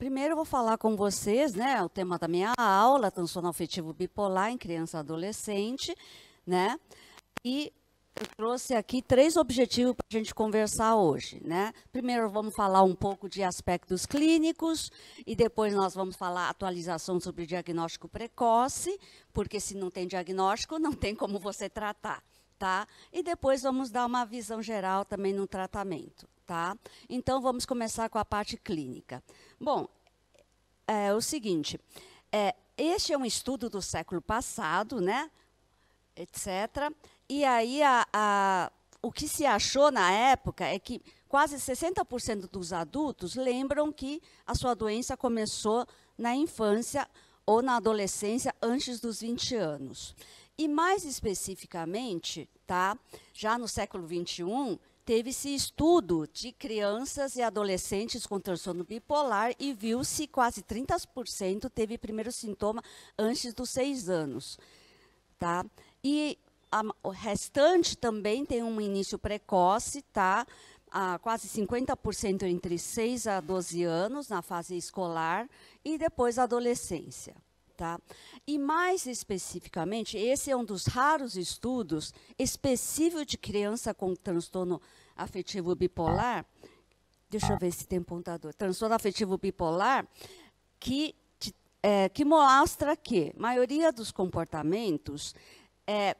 Primeiro eu vou falar com vocês, né, o tema da minha aula, transtorno afetivo bipolar em criança e adolescente, né? E eu trouxe aqui três objetivos para a gente conversar hoje, né? Primeiro vamos falar um pouco de aspectos clínicos e depois nós vamos falar atualização sobre diagnóstico precoce, porque se não tem diagnóstico, não tem como você tratar, tá? E depois vamos dar uma visão geral também no tratamento, tá? Então vamos começar com a parte clínica. Bom, é o seguinte, é, este é um estudo do século passado, né? Etc. E aí a, a, o que se achou na época é que quase 60% dos adultos lembram que a sua doença começou na infância ou na adolescência antes dos 20 anos. E mais especificamente, tá? Já no século 21, teve esse estudo de crianças e adolescentes com transtorno bipolar e viu-se quase 30% teve primeiro sintoma antes dos seis anos. Tá? E a, o restante também tem um início precoce, tá? quase 50% entre 6 a 12 anos, na fase escolar, e depois a adolescência. Tá? E mais especificamente, esse é um dos raros estudos específico de criança com transtorno afetivo bipolar. Deixa eu ver se tem pontador. Transtorno afetivo bipolar, que, é, que mostra que a maioria dos comportamentos é,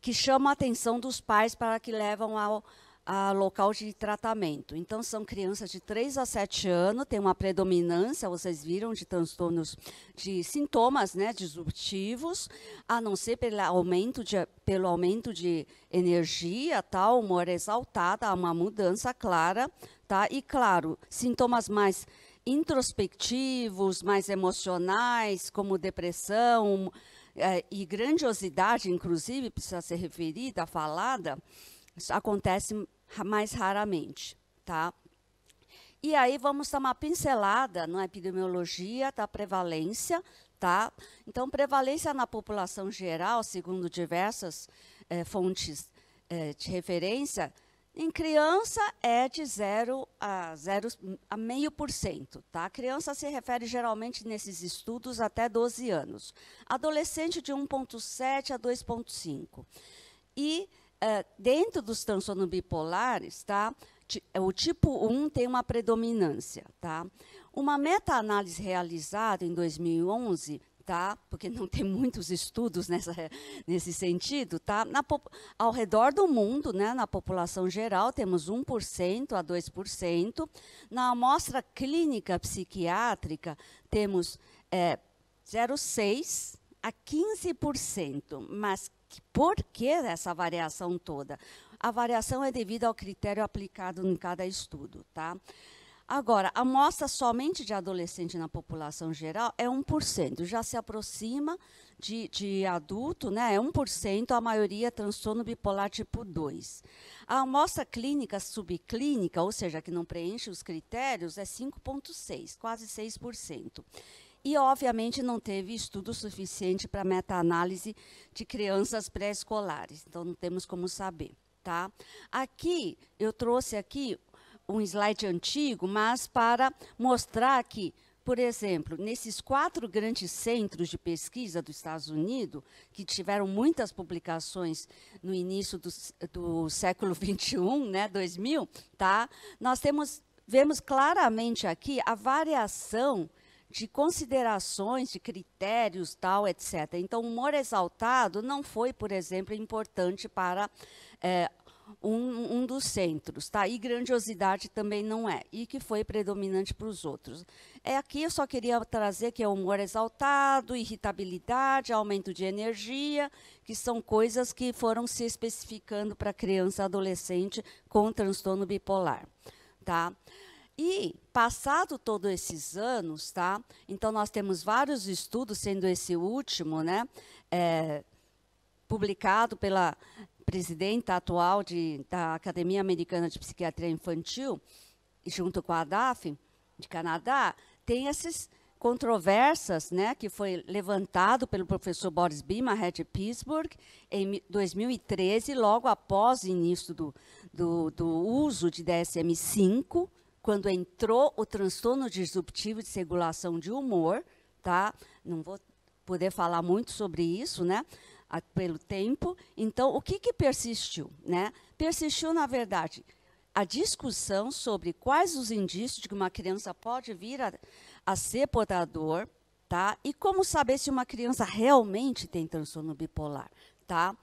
que chama a atenção dos pais para que levam ao a local de tratamento. Então, são crianças de 3 a 7 anos, tem uma predominância, vocês viram, de transtornos, de sintomas né, disruptivos, a não ser pelo aumento de, pelo aumento de energia, tá, humor é exaltada, há uma mudança clara, tá? E, claro, sintomas mais introspectivos, mais emocionais, como depressão é, e grandiosidade, inclusive, precisa ser referida, falada, acontece mais raramente, tá? E aí vamos dar uma pincelada na epidemiologia da prevalência, tá? Então, prevalência na população geral, segundo diversas eh, fontes eh, de referência, em criança é de 0 a 0 a meio por cento, tá? criança se refere geralmente nesses estudos até 12 anos. Adolescente de 1.7 a 2.5. E ah, dentro dos transtornos bipolares, tá? É, o tipo 1 tem uma predominância. Tá? Uma meta-análise realizada em 2011 tá? Porque não tem muitos estudos nessa, nesse sentido, tá? Na, ao redor do mundo, né, na população geral, temos 1% a 2%. Na amostra clínica psiquiátrica, temos é, 0,6%, a 15%. Mas por que essa variação toda? A variação é devida ao critério aplicado em cada estudo, tá? Agora, a amostra somente de adolescente na população geral é 1%, já se aproxima de, de adulto, né? É 1%, a maioria é transtorno bipolar tipo 2. A amostra clínica subclínica, ou seja, que não preenche os critérios, é 5,6%, quase 6% e, obviamente, não teve estudo suficiente para meta-análise de crianças pré-escolares. Então, não temos como saber. Tá? Aqui, eu trouxe aqui um slide antigo, mas para mostrar que, por exemplo, nesses quatro grandes centros de pesquisa dos Estados Unidos, que tiveram muitas publicações no início do, do século XXI, né, 2000, tá? nós temos, vemos claramente aqui a variação de considerações, de critérios, tal, etc. Então, o humor exaltado não foi, por exemplo, importante para é, um, um, dos centros, tá? E grandiosidade também não é, e que foi predominante para os outros. É aqui eu só queria trazer que é humor exaltado, irritabilidade, aumento de energia, que são coisas que foram se especificando para criança, adolescente com transtorno bipolar, tá? E passado todos esses anos, tá? Então nós temos vários estudos, sendo esse último, né? É, publicado pela presidenta atual de, da Academia Americana de Psiquiatria Infantil, junto com a DAF de Canadá, tem essas controvérsias, né, que foi levantado pelo professor Boris Bima, Red Pittsburgh, em 2013, logo após o início do, do, do uso de DSM-5, quando entrou o transtorno disruptivo de regulação de humor, tá? Não vou poder falar muito sobre isso, né? A, pelo tempo. Então, o que, que persistiu, né? Persistiu, na verdade, a discussão sobre quais os indícios de que uma criança pode vir a, a ser portador, tá? E como saber se uma criança realmente tem transtorno bipolar, tá?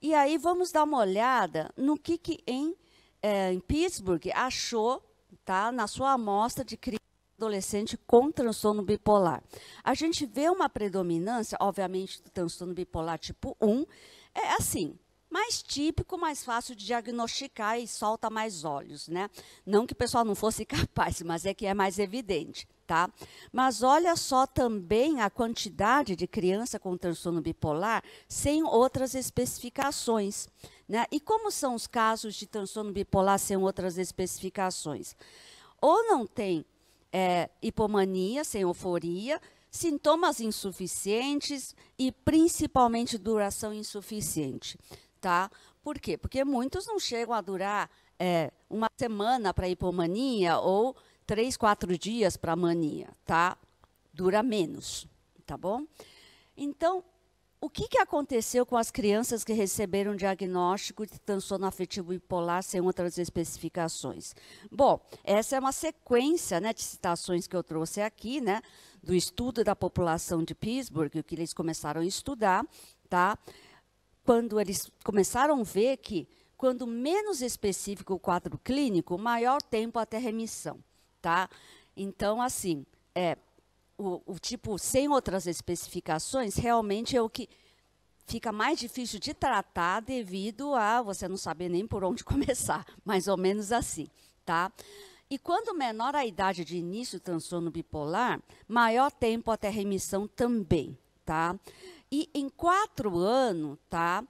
E aí vamos dar uma olhada no que, que em, eh, em Pittsburgh achou tá? na sua amostra de criança adolescente com transtorno bipolar. A gente vê uma predominância, obviamente, do transtorno bipolar tipo 1, é assim, mais típico, mais fácil de diagnosticar e solta mais olhos, né? Não que o pessoal não fosse capaz, mas é que é mais evidente, tá? Mas olha só também a quantidade de criança com transtorno bipolar sem outras especificações. Né? E como são os casos de transtorno bipolar sem outras especificações? Ou não tem é, hipomania, sem euforia, sintomas insuficientes e principalmente duração insuficiente. Tá? Por quê? Porque muitos não chegam a durar é, uma semana para hipomania ou três, quatro dias para mania, tá? Dura menos, tá bom? Então, o que, que aconteceu com as crianças que receberam diagnóstico de transtorno afetivo bipolar sem outras especificações? Bom, essa é uma sequência né, de citações que eu trouxe aqui, né, do estudo da população de Pittsburgh, que eles começaram a estudar, tá? quando eles começaram a ver que, quando menos específico o quadro clínico, maior tempo até remissão. Tá? Então, assim, é, o, o tipo sem outras especificações realmente é o que fica mais difícil de tratar devido a você não saber nem por onde começar, mais ou menos assim, tá? E quando menor a idade de início do transtorno bipolar, maior tempo até remissão também, tá? E em quatro anos, tá?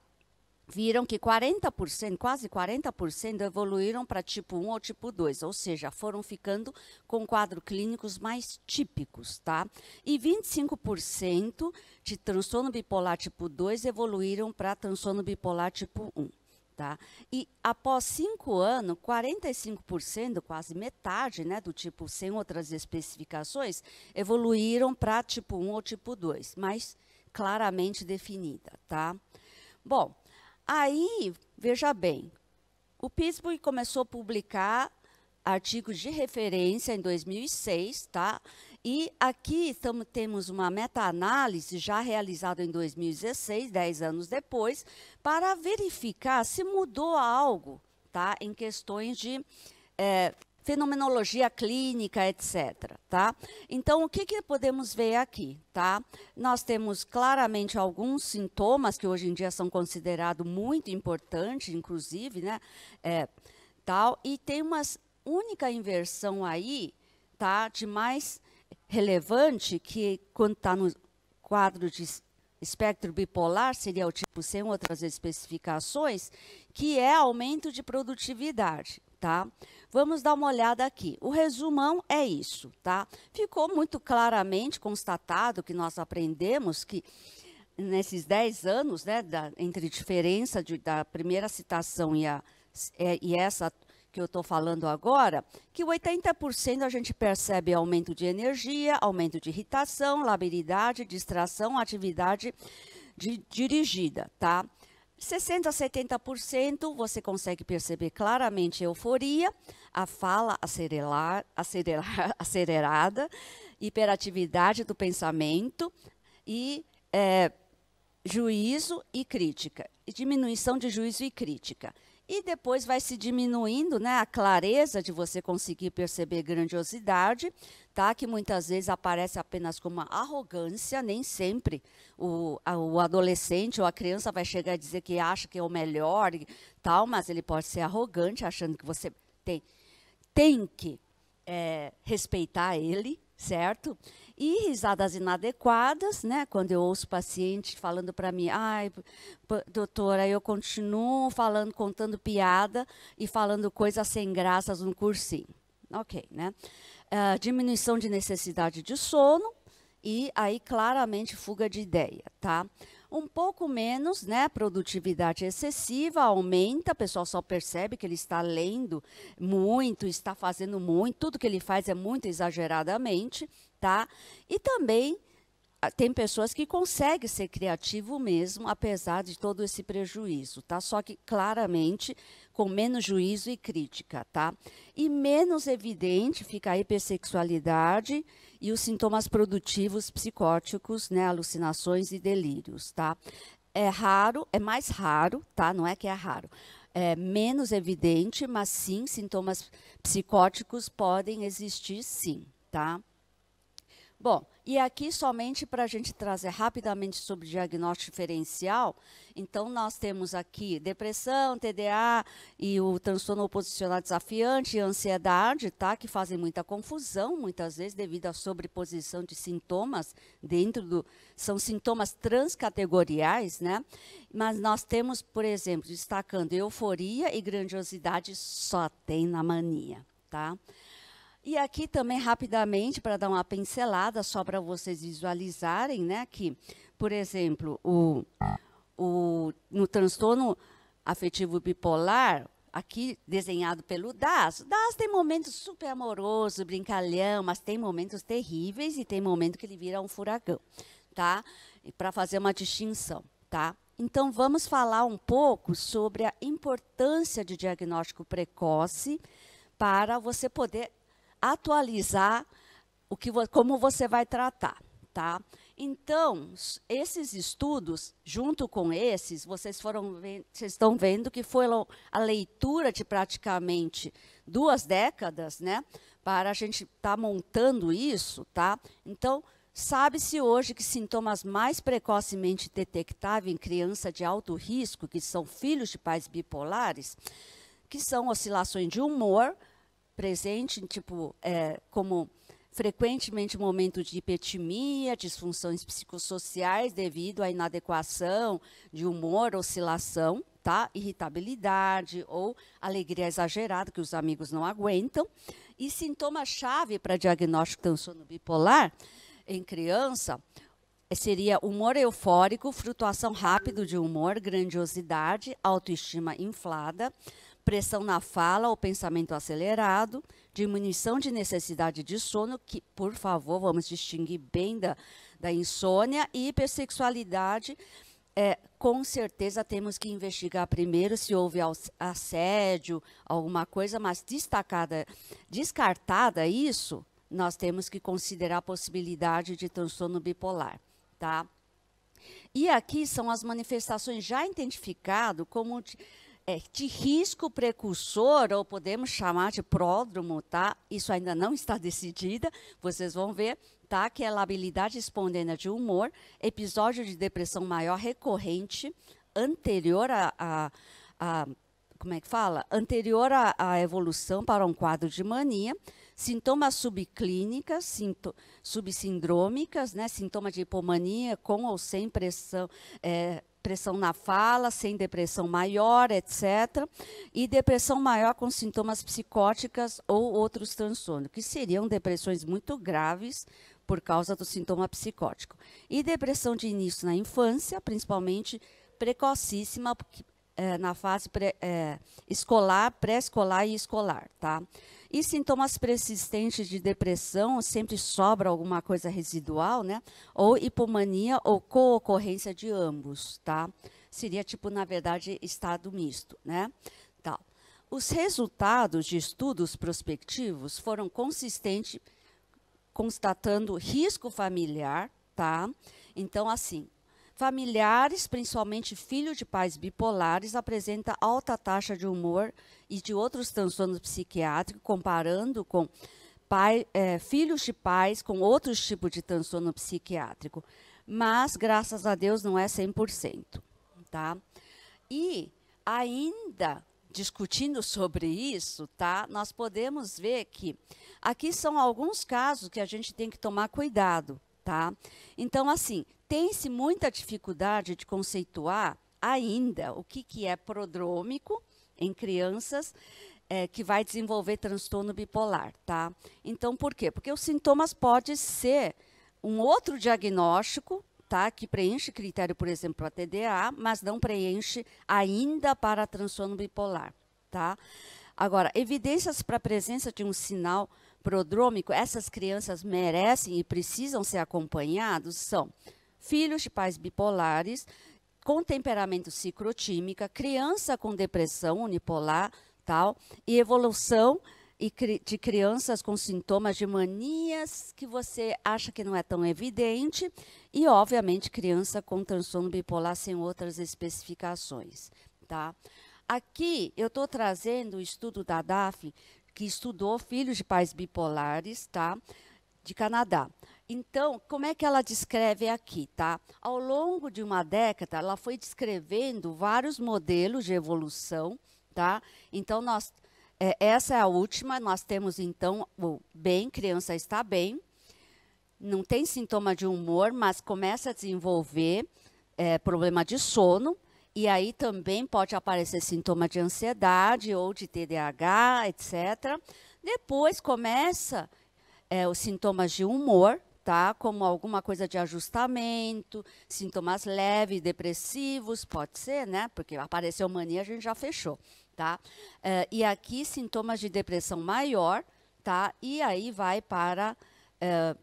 viram que 40%, quase 40% evoluíram para tipo 1 ou tipo 2, ou seja, foram ficando com quadro clínicos mais típicos, tá? E 25% de transtorno bipolar tipo 2 evoluíram para transtorno bipolar tipo 1. Tá? E após 5 anos, 45%, quase metade, né, do tipo sem outras especificações, evoluíram para tipo 1 ou tipo 2, mas claramente definida, tá? Bom, Aí, veja bem, o Pittsburgh começou a publicar artigos de referência em 2006, tá? E aqui tamo, temos uma meta-análise já realizada em 2016, 10 anos depois, para verificar se mudou algo tá? em questões de é, fenomenologia clínica, etc. Tá? Então, o que, que podemos ver aqui? Tá? Nós temos claramente alguns sintomas que hoje em dia são considerados muito importantes, inclusive, né? É, tal, e tem uma única inversão aí, tá? De mais relevante, que quando está no quadro de espectro bipolar, seria o tipo sem outras especificações, que é aumento de produtividade tá? Vamos dar uma olhada aqui. O resumão é isso, tá? Ficou muito claramente constatado que nós aprendemos que nesses 10 anos, né, da, entre diferença de, da primeira citação e, a, é, e essa que eu estou falando agora, que 80% a gente percebe aumento de energia, aumento de irritação, labilidade, distração, atividade de, dirigida, tá? 60% a 70% você consegue perceber claramente a euforia, a fala acelerar, acelerar, acelerada, hiperatividade do pensamento e é, juízo e crítica, diminuição de juízo e crítica. E depois vai se diminuindo né, a clareza de você conseguir perceber grandiosidade, tá? que muitas vezes aparece apenas como arrogância, nem sempre o, a, o adolescente ou a criança vai chegar a dizer que acha que é o melhor, e tal, mas ele pode ser arrogante, achando que você tem, tem que é, respeitar ele, certo? E risadas inadequadas, né? Quando eu ouço paciente falando para mim, ai, doutora, eu continuo falando, contando piada e falando coisas sem graças no cursinho. Ok, né? Uh, diminuição de necessidade de sono e aí claramente fuga de ideia, tá? um pouco menos, né? Produtividade excessiva aumenta, o pessoal só percebe que ele está lendo muito, está fazendo muito, tudo que ele faz é muito exageradamente, tá? E também ah, tem pessoas que conseguem ser criativo mesmo, apesar de todo esse prejuízo, tá? Só que claramente com menos juízo e crítica, tá? E menos evidente fica a hipersexualidade e os sintomas produtivos psicóticos, né, alucinações e delírios, tá? É raro, é mais raro, tá? Não é que é raro. É menos evidente, mas sim, sintomas psicóticos podem existir, sim, tá? Bom, e aqui somente para a gente trazer rapidamente sobre diagnóstico diferencial, então nós temos aqui depressão, TDA e o transtorno oposicional desafiante e ansiedade, tá? Que fazem muita confusão, muitas vezes, devido à sobreposição de sintomas dentro do. São sintomas transcategoriais, né? Mas nós temos, por exemplo, destacando euforia e grandiosidade só tem na mania, tá? E aqui também, rapidamente, para dar uma pincelada, só para vocês visualizarem, né, que, por exemplo, o, o, no transtorno afetivo bipolar, aqui desenhado pelo Das. Das tem momentos super amoroso, brincalhão, mas tem momentos terríveis e tem momento que ele vira um furacão, tá? Para fazer uma distinção, tá? Então vamos falar um pouco sobre a importância de diagnóstico precoce para você poder atualizar o que, como você vai tratar, tá? Então, esses estudos, junto com esses, vocês, foram, vocês estão vendo que foi a leitura de praticamente duas décadas, né? Para a gente estar tá montando isso, tá? Então, sabe-se hoje que sintomas mais precocemente detectáveis em criança de alto risco, que são filhos de pais bipolares, que são oscilações de humor, presente, tipo, é, como frequentemente momento de hipertimia, disfunções psicossociais devido à inadequação de humor, oscilação, tá? Irritabilidade ou alegria exagerada que os amigos não aguentam. E sintoma-chave para diagnóstico de transtorno bipolar em criança seria humor eufórico, flutuação rápida de humor, grandiosidade, autoestima inflada, pressão na fala ou pensamento acelerado, diminuição de necessidade de sono, que, por favor, vamos distinguir bem da, da insônia, e hipersexualidade. É, com certeza temos que investigar primeiro se houve assédio, alguma coisa, mas destacada, descartada isso, nós temos que considerar a possibilidade de transtorno bipolar, tá? E aqui são as manifestações já identificado como é, de risco precursor, ou podemos chamar de pródromo, tá? Isso ainda não está decidida, vocês vão ver, tá? Que é a habilidade espontânea de humor, episódio de depressão maior recorrente, anterior a, a, a como é que fala? Anterior à, evolução para um quadro de mania, sintomas subclínicas, sinto, subsindrômicas, né? sintoma de hipomania com ou sem pressão, é, pressão na fala, sem depressão maior, etc. E depressão maior com sintomas psicóticas ou outros transtornos, que seriam depressões muito graves por causa do sintoma psicótico. E depressão de início na infância, principalmente precocíssima, eh, na fase pré, é, escolar, pré-escolar e escolar, tá? E sintomas persistentes de depressão, sempre sobra alguma coisa residual, né? Ou hipomania ou co-ocorrência de ambos, tá? Seria tipo, na verdade, estado misto, né? Tá. Os resultados de estudos prospectivos foram consistentes constatando risco familiar, tá? Então, assim, Familiares, principalmente filhos de pais bipolares, apresenta alta taxa de humor e de outros transtornos psiquiátricos, comparando com pai, é, filhos de pais com outros tipos de transtorno psiquiátrico. Mas, graças a Deus, não é 100%. Tá? E, ainda discutindo sobre isso, tá? Nós podemos ver que aqui são alguns casos que a gente tem que tomar cuidado, tá? Então, assim, tem-se muita dificuldade de conceituar ainda o que, que é prodrômico em crianças é, que vai desenvolver transtorno bipolar, tá? Então, por quê? Porque os sintomas podem ser um outro diagnóstico, tá? Que preenche critério, por exemplo, a TDA, mas não preenche ainda para transtorno bipolar, tá? Agora, evidências para a presença de um sinal prodrômico, essas crianças merecem e precisam ser acompanhados são filhos de pais bipolares, com temperamento cicrotímica, criança com depressão unipolar, tal, e evolução de crianças com sintomas de manias que você acha que não é tão evidente, e, obviamente, criança com transtorno bipolar sem outras especificações. Tá? Aqui eu estou trazendo o estudo da DAF, que estudou filhos de pais bipolares tá? de Canadá. Então, como é que ela descreve aqui, tá? Ao longo de uma década, ela foi descrevendo vários modelos de evolução, tá? Então, nós, é, essa é a última, nós temos, então, o bem, criança está bem, não tem sintoma de humor, mas começa a desenvolver é, problema de sono, e aí também pode aparecer sintoma de ansiedade ou de TDAH, etc. Depois começa é, os sintomas de humor, tá? Como alguma coisa de ajustamento, sintomas leves, depressivos, pode ser, né? Porque apareceu mania, a gente já fechou, tá? Eh, e aqui sintomas de depressão maior, tá? E aí vai para eh,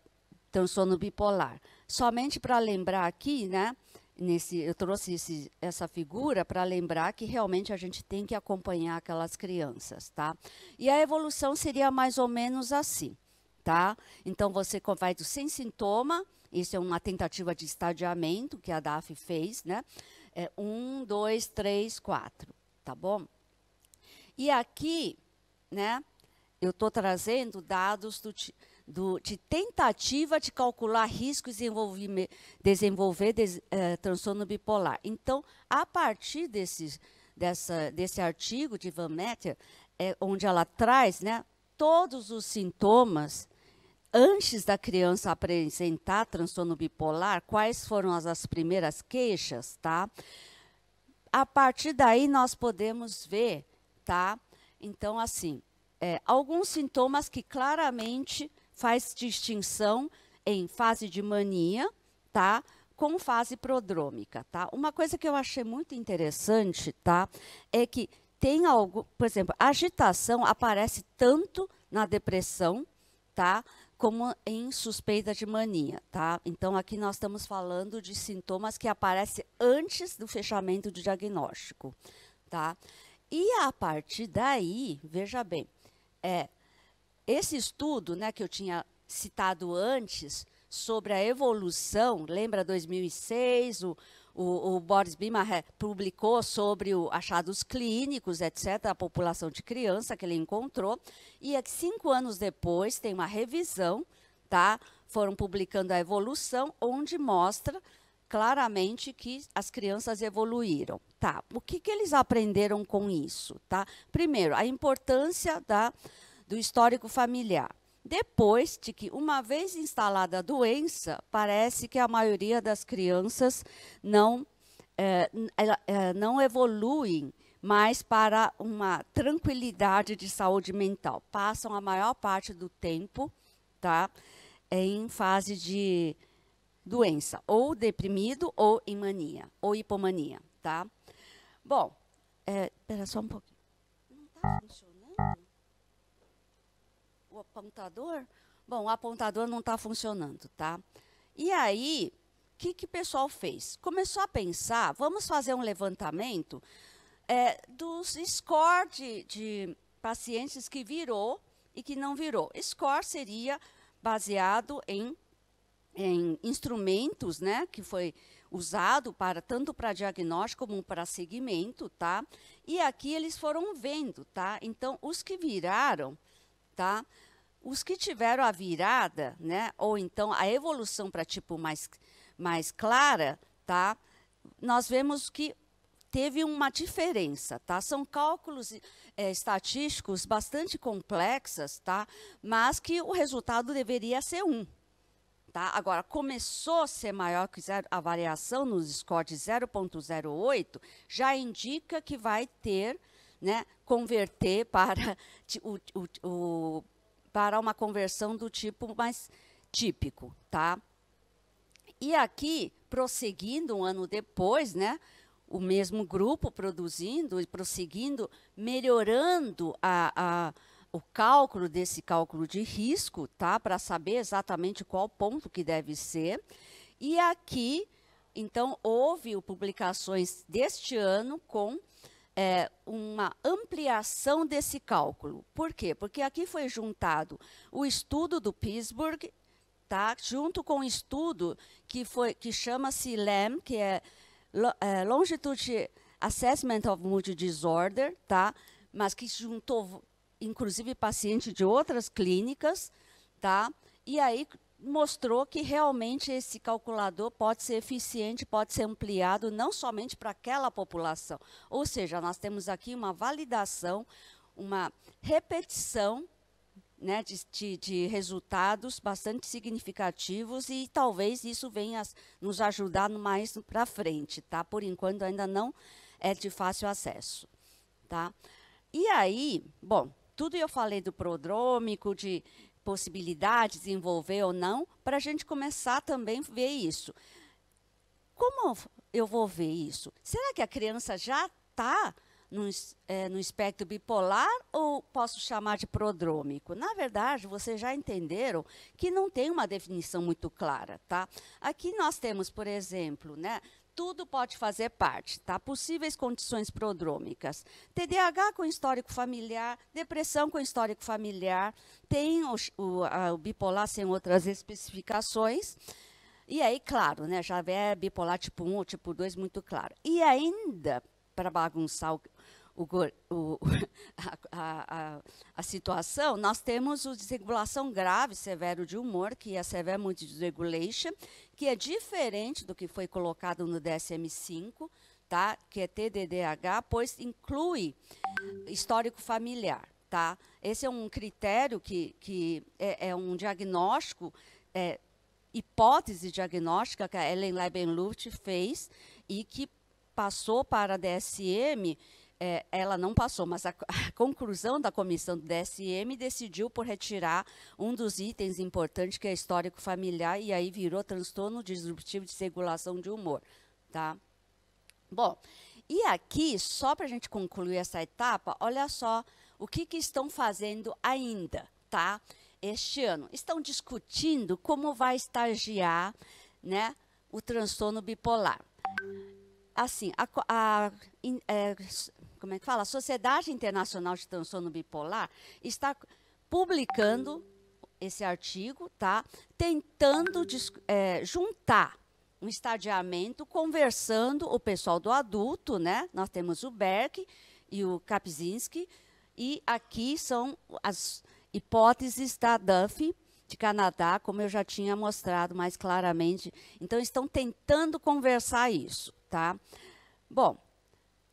transtorno bipolar. Somente para lembrar aqui, né? Nesse, eu trouxe esse, essa figura para lembrar que realmente a gente tem que acompanhar aquelas crianças, tá? E a evolução seria mais ou menos assim tá? Então você vai do sem sintoma, isso é uma tentativa de estadiamento que a DAF fez, né? É, um, dois, três, quatro, tá bom? E aqui, né, eu estou trazendo dados do, do, de tentativa de calcular riscos e desenvolver des, é, transtorno bipolar. Então, a partir desse dessa, desse artigo de Van Metter, é, onde ela traz né, todos os sintomas Antes da criança apresentar transtorno bipolar, quais foram as, as primeiras queixas, tá? A partir daí nós podemos ver, tá? Então, assim, é, alguns sintomas que claramente faz distinção em fase de mania, tá? Com fase prodrômica, tá? Uma coisa que eu achei muito interessante, tá? É que tem algo, por exemplo, agitação aparece tanto na depressão, tá? como em suspeita de mania, tá? Então aqui nós estamos falando de sintomas que aparecem antes do fechamento do diagnóstico, tá? E a partir daí, veja bem, é esse estudo, né, que eu tinha citado antes sobre a evolução, lembra 2006, o o, o Boris Bimaher é, publicou sobre o, achados clínicos, etc., a população de criança que ele encontrou, e é que cinco anos depois tem uma revisão, tá? foram publicando a evolução, onde mostra claramente que as crianças evoluíram. Tá, o que, que eles aprenderam com isso? Tá? Primeiro, a importância da, do histórico familiar. Depois de que, uma vez instalada a doença, parece que a maioria das crianças não, é, é, não evoluem mais para uma tranquilidade de saúde mental. Passam a maior parte do tempo tá, em fase de doença, ou deprimido, ou em mania, ou hipomania. Tá? Bom, é, espera só um pouquinho. Não está funcionando o apontador? Bom, o apontador não está funcionando, tá? E aí, o que, que o pessoal fez? Começou a pensar, vamos fazer um levantamento é, dos score de, de pacientes que virou e que não virou. Score seria baseado em, em instrumentos, né, que foi usado para tanto para diagnóstico como para seguimento, tá? E aqui eles foram vendo, tá? Então, os que viraram, tá? Os que tiveram a virada, né, ou então a evolução para tipo mais, mais clara, tá? Nós vemos que teve uma diferença, tá? São cálculos é, estatísticos bastante complexas, tá? Mas que o resultado deveria ser um. Tá? Agora, começou a ser maior que zero, a variação no scores de 0,08, já indica que vai ter, né, converter para o, o, o para uma conversão do tipo mais típico, tá? E aqui, prosseguindo um ano depois, né? O mesmo grupo produzindo e prosseguindo, melhorando a, a o cálculo desse cálculo de risco, tá? Para saber exatamente qual ponto que deve ser. E aqui, então, houve publicações deste ano com é, uma ampliação desse cálculo. Por quê? Porque aqui foi juntado o estudo do Pittsburgh, tá? junto com o estudo que, foi, que chama-se LAM, que é, é, Longitude Assessment of Mood Disorder, tá? mas que juntou, inclusive, pacientes de outras clínicas, tá? e aí mostrou que realmente esse calculador pode ser eficiente, pode ser ampliado não somente para aquela população. Ou seja, nós temos aqui uma validação, uma repetição né, de, de, resultados bastante significativos e talvez isso venha nos ajudar mais para frente, tá? Por enquanto ainda não é de fácil acesso, tá? E aí, bom, tudo eu falei do prodrômico, de, possibilidade de ou não, para a gente começar também a ver isso. Como eu vou ver isso? Será que a criança já está no, é, no, espectro bipolar ou posso chamar de prodrômico? Na verdade, vocês já entenderam que não tem uma definição muito clara, tá? Aqui nós temos, por exemplo, né, tudo pode fazer parte, tá? Possíveis condições prodrômicas. TDAH com histórico familiar, depressão com histórico familiar, tem o, o, a, o bipolar sem outras especificações. E aí, claro, né, já é bipolar tipo 1 ou tipo 2, muito claro. E ainda, para bagunçar o, o, a, a, a, situação, nós temos o desregulação grave, severo de humor, que é severe mood dysregulation, que é diferente do que foi colocado no DSM-5, tá? que é TDDH, pois inclui histórico familiar. Tá? Esse é um critério que, que é, é um diagnóstico, é, hipótese diagnóstica que a Ellen Leibenluft fez e que passou para a DSM é, ela não passou, mas a, a, conclusão da comissão do DSM decidiu por retirar um dos itens importantes que é histórico familiar e aí virou transtorno disruptivo de regulação de humor, tá? Bom, e aqui só para a gente concluir essa etapa, olha só o que, que estão fazendo ainda, tá? Este ano estão discutindo como vai estagiar, né, o transtorno bipolar assim, a, a, in, é, como é que fala? A Sociedade Internacional de Transtorno Bipolar está publicando esse artigo, tá? Tentando é, juntar um estadiamento, conversando o pessoal do adulto, né? Nós temos o Berg e o Kapczynski, e aqui são as hipóteses da Duff de Canadá, como eu já tinha mostrado mais claramente. Então, estão tentando conversar isso, tá? Bom,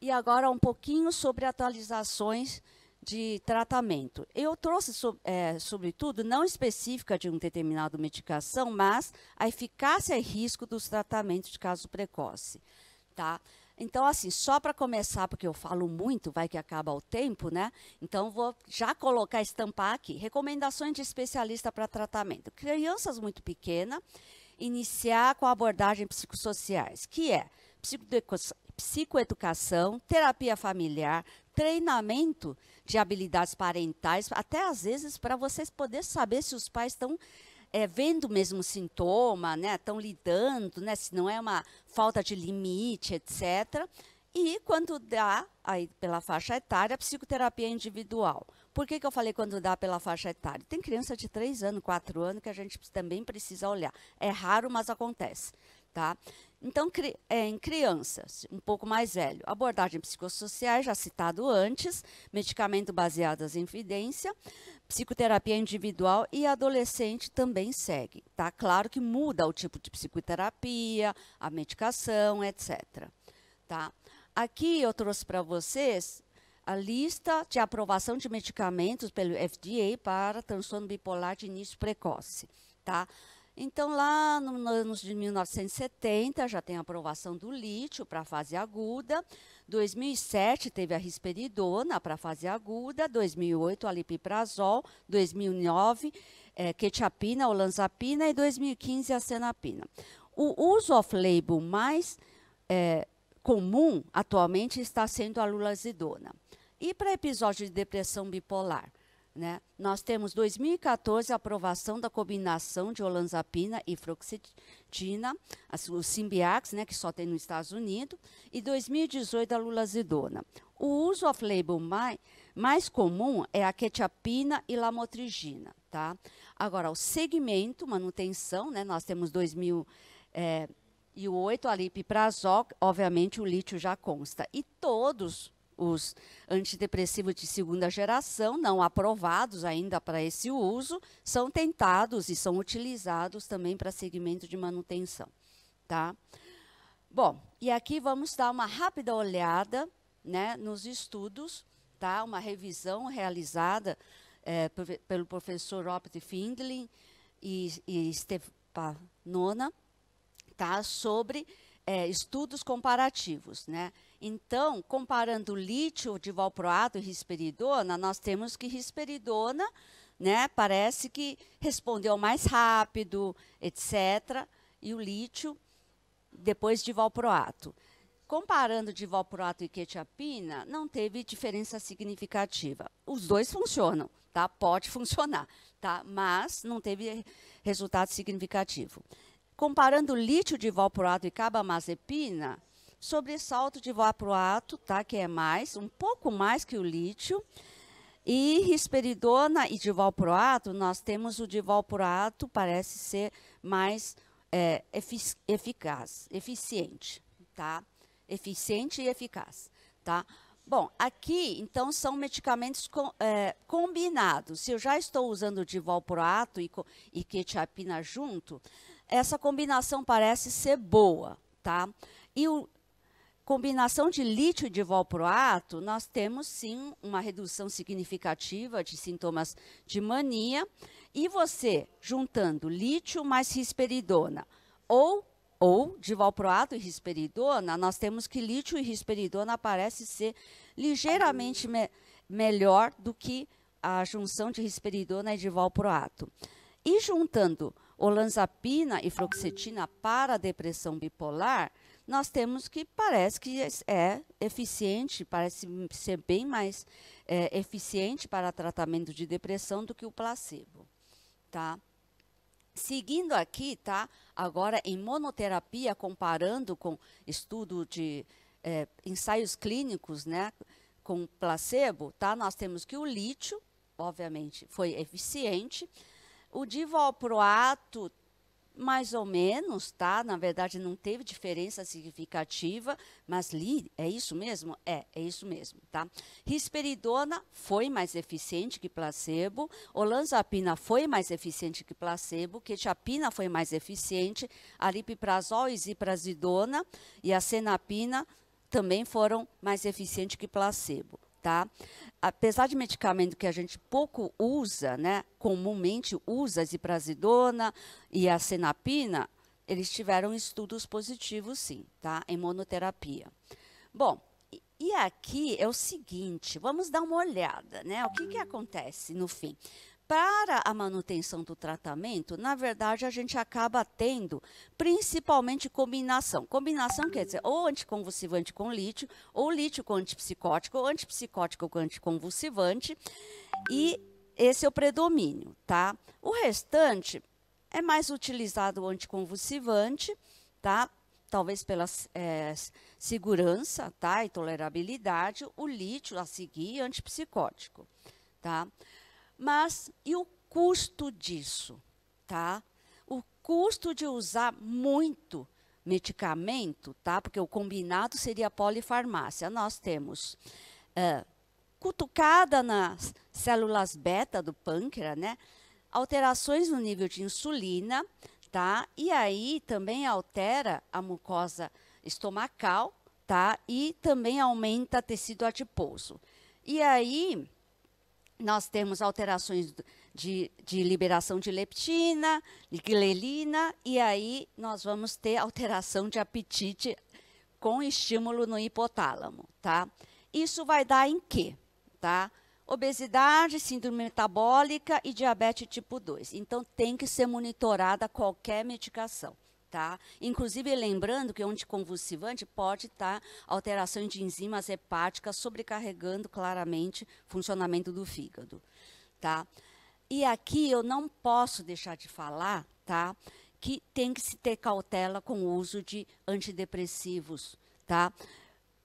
e agora um pouquinho sobre atualizações de tratamento. Eu trouxe, so, é, sobretudo, não específica de um determinado medicação, mas a eficácia e risco dos tratamentos de caso precoce. Tá? Então, assim, só para começar, porque eu falo muito, vai que acaba o tempo, né? Então, vou já colocar, estampar aqui. Recomendações de especialista para tratamento. Crianças muito pequenas, iniciar com abordagem psicossociais, que é psicoeducação, terapia familiar, treinamento de habilidades parentais, até às vezes para vocês poderem saber se os pais estão é, eh, vendo mesmo o sintoma, né, estão lidando, né, se não é uma falta de limite, etc. E quando dá, aí pela faixa etária, psicoterapia individual. Por que, que eu falei quando dá pela faixa etária? Tem criança de 3 anos, 4 anos que a gente também precisa olhar. É raro, mas acontece. Tá? Então, cri, é, em crianças, um pouco mais velho, abordagem psicossocial, já citado antes, medicamento baseado em evidência, psicoterapia individual e adolescente também segue. Tá? Claro que muda o tipo de psicoterapia, a medicação, etc. Tá? Aqui eu trouxe para vocês a lista de aprovação de medicamentos pelo FDA para transtorno bipolar de início precoce. Tá? Então, lá nos anos de 1970, já tem a aprovação do lítio para fase aguda. 2007 teve a risperidona para fase aguda. 2008, a lipiprazol. 2009, é, quetiapina, olanzapina. E 2015, a senapina. O uso off-label mais é, comum atualmente está sendo a lulazidona. E para episódio de depressão bipolar? Né? Nós temos 2014 a aprovação da combinação de olanzapina e fluoxetina, o Simbiax, né, que só tem nos Estados Unidos, e 2018 a lulazidona. O uso off-label mais, mais comum é a quetiapina e lamotrigina. Tá? Agora, o segmento, manutenção, né, nós temos 2008 É, eh, e obviamente o lítio já consta. E todos os antidepressivos de segunda geração, não aprovados ainda para esse uso, são tentados e são utilizados também para segmento de manutenção. Tá? Bom, e aqui vamos dar uma rápida olhada né, nos estudos, tá? uma revisão realizada é, pelo professor Robert Findlin e, e Stepanona, tá? sobre é, estudos comparativos. Né? Então, comparando lítio de valproato e risperidona, nós temos que risperidona, né, parece que respondeu mais rápido, etc. E o lítio depois de valproato. Comparando de valproato e quetiapina, não teve diferença significativa. Os dois funcionam, tá? Pode funcionar, tá? Mas não teve resultado significativo. Comparando lítio de valproato e cabamazepina sobressalto de vaporato, tá, que é mais, um pouco mais que o lítio, e risperidona e divalproato, nós temos o divalproato, parece ser mais é, efic eficaz, eficiente, tá? Eficiente e eficaz, tá? Bom, aqui, então, são medicamentos é, combinados. Se eu já estou usando o divalproato e, e quetiapina junto, essa combinação parece ser boa, tá? E o combinação de lítio e de valproato, nós temos sim uma redução significativa de sintomas de mania. E você, juntando lítio mais risperidona ou ou de valproato e risperidona, nós temos que lítio e risperidona parece ser ligeiramente me melhor do que a junção de risperidona e de valproato. E juntando olanzapina e fluoxetina para a depressão bipolar, nós temos que parece que é, é eficiente, parece ser bem mais é, eficiente para tratamento de depressão do que o placebo, tá? Seguindo aqui, tá? Agora em monoterapia, comparando com estudo de é, ensaios clínicos, né? Com placebo, tá? Nós temos que o lítio, obviamente, foi eficiente. O divalproato mais ou menos, tá? Na verdade, não teve diferença significativa, mas li, é isso mesmo? É, é isso mesmo, tá? Risperidona foi mais eficiente que placebo, olanzapina foi mais eficiente que placebo, quetiapina foi mais eficiente, a lipiprazol e ziprasidona e a senapina também foram mais eficientes que placebo tá? Apesar de medicamento que a gente pouco usa, né, comumente usa a ziprasidona e a senapina, eles tiveram estudos positivos sim, tá? Em monoterapia. Bom, e aqui é o seguinte, vamos dar uma olhada, né? O que, que acontece no fim? para a manutenção do tratamento, na verdade, a gente acaba tendo principalmente combinação. Combinação quer dizer ou anticonvulsivante com lítio, ou lítio com antipsicótico, ou antipsicótico com anticonvulsivante. E esse é o predomínio, tá? O restante é mais utilizado o anticonvulsivante, tá? Talvez pela é, segurança, tá? E tolerabilidade, o lítio a seguir, antipsicótico, tá? Mas e o custo disso, tá? O custo de usar muito medicamento, tá? Porque o combinado seria polifarmácia. Nós temos uh, cutucada nas células beta do pâncreas, né? Alterações no nível de insulina, tá? E aí também altera a mucosa estomacal, tá? E também aumenta tecido adiposo. E aí nós temos alterações de, de liberação de leptina, de glelina, e aí nós vamos ter alteração de apetite com estímulo no hipotálamo, tá? Isso vai dar em quê, tá? Obesidade, síndrome metabólica e diabetes tipo 2. Então, tem que ser monitorada qualquer medicação tá? Inclusive, lembrando que o anticonvulsivante pode estar tá, alterações de enzimas hepáticas sobrecarregando claramente o funcionamento do fígado, tá? E aqui eu não posso deixar de falar, tá? Que tem que se ter cautela com o uso de antidepressivos, tá?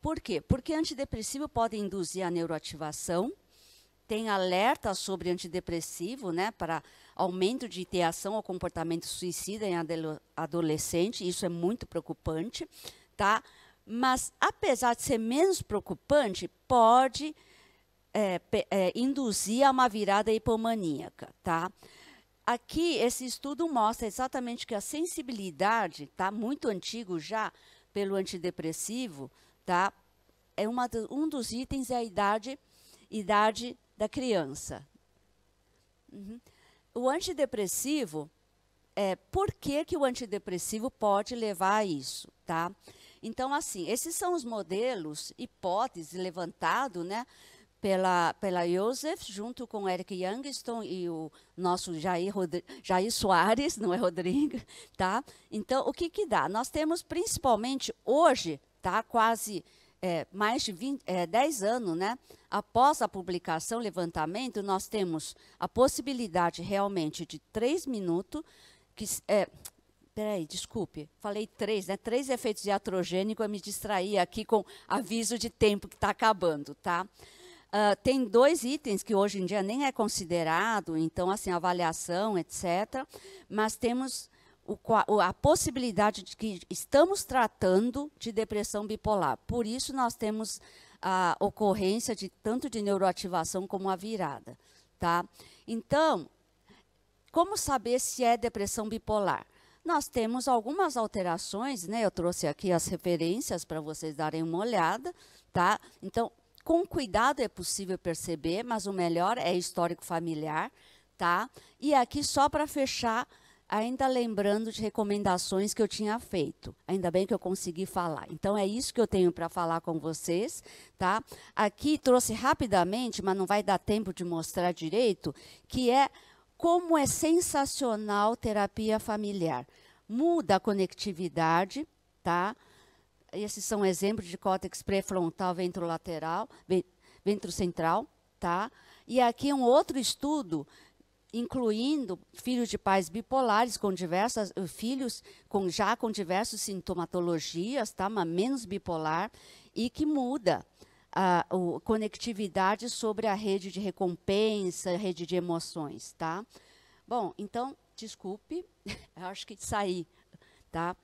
Por quê? Porque antidepressivo pode induzir a neuroativação, tem alerta sobre antidepressivo, né, para aumento de interação ao comportamento suicida em adolescente, isso é muito preocupante, tá? Mas, apesar de ser menos preocupante, pode é, é, induzir a uma virada hipomaníaca, tá? Aqui, esse estudo mostra exatamente que a sensibilidade, tá? Muito antigo já, pelo antidepressivo, tá? É uma, um dos itens é a idade, idade da criança. Uhum. O antidepressivo, é, por que, que o antidepressivo pode levar a isso, tá? Então, assim, esses são os modelos, hipóteses levantados, né? Pela, pela Joseph, junto com Eric Youngston e o nosso Jair, Jair Soares, não é Rodrigo, tá? Então, o que que dá? Nós temos, principalmente hoje, tá? Quase é, mais de 20, é, 10 anos, né? após a publicação, levantamento, nós temos a possibilidade realmente de 3 minutos, que é, peraí, desculpe, falei três, né? Três efeitos iatrogênicos, eu me distraí aqui com aviso de tempo que está acabando, tá? Uh, tem dois itens que hoje em dia nem é considerado, então, assim, avaliação, etc. Mas temos a possibilidade de que estamos tratando de depressão bipolar. Por isso, nós temos a ocorrência de tanto de neuroativação como a virada. Tá? Então, como saber se é depressão bipolar? Nós temos algumas alterações, né? eu trouxe aqui as referências para vocês darem uma olhada. Tá? Então, com cuidado é possível perceber, mas o melhor é histórico familiar. Tá? E aqui, só para fechar, ainda lembrando de recomendações que eu tinha feito. Ainda bem que eu consegui falar. Então é isso que eu tenho para falar com vocês, tá? Aqui trouxe rapidamente, mas não vai dar tempo de mostrar direito, que é como é sensacional terapia familiar. Muda a conectividade, tá? Esses são exemplos de córtex pré-frontal ventrolateral, ventro-central, tá? E aqui um outro estudo incluindo filhos de pais bipolares com diversas eh, filhos com já com diversas sintomatologias, tá? Mas menos bipolar e que muda a, a conectividade sobre a rede de recompensa, rede de emoções, tá? Bom, então desculpe, eu acho que saí, tá?